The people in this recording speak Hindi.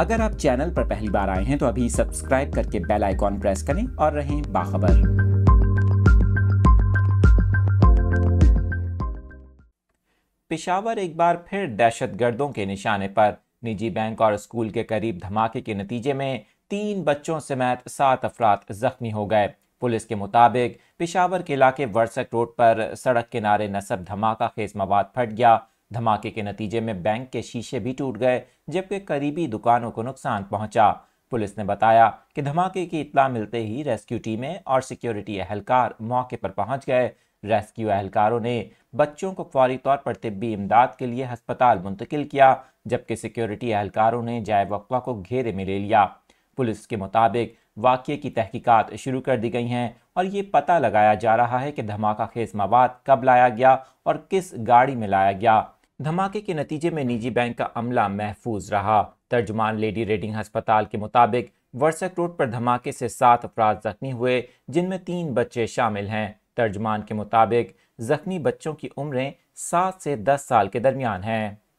अगर आप चैनल पर पहली बार आए हैं तो अभी सब्सक्राइब करके बेल आइकॉन प्रेस करें और रहें बाखबर पिशावर एक बार फिर दहशत गर्दों के निशाने पर निजी बैंक और स्कूल के करीब धमाके के नतीजे में तीन बच्चों समेत सात अफराद जख्मी हो गए पुलिस के मुताबिक पिशावर के इलाके वर्सक रोड पर सड़क किनारे नसब धमाका खेज मवाद फट गया धमाके के नतीजे में बैंक के शीशे भी टूट गए जबकि करीबी दुकानों को नुकसान पहुंचा पुलिस ने बताया कि धमाके की इतला मिलते ही रेस्क्यू टीमें और सिक्योरिटी एहलकार मौके पर पहुंच गए रेस्क्यू एहलकारों ने बच्चों को फौरी तौर पर तिब्बी इमदाद के लिए हस्पताल मुंतकिल किया जबकि सिक्योरिटी एहलकारों ने जय वक्वा को घेरे में ले लिया पुलिस के मुताबिक वाक्य की तहकीकात शुरू कर दी गई हैं और ये पता लगाया जा रहा है कि धमाका खेज मवाद कब लाया गया और किस गाड़ी में लाया गया धमाके के नतीजे में निजी बैंक का अमला महफूज रहा तर्जमान लेडी रेडिंग अस्पताल के मुताबिक वर्सक रोड पर धमाके से सात अफराद जख्मी हुए जिनमें तीन बच्चे शामिल हैं तर्जमान के मुताबिक जख्मी बच्चों की उम्रें सात से दस साल के दरमियान हैं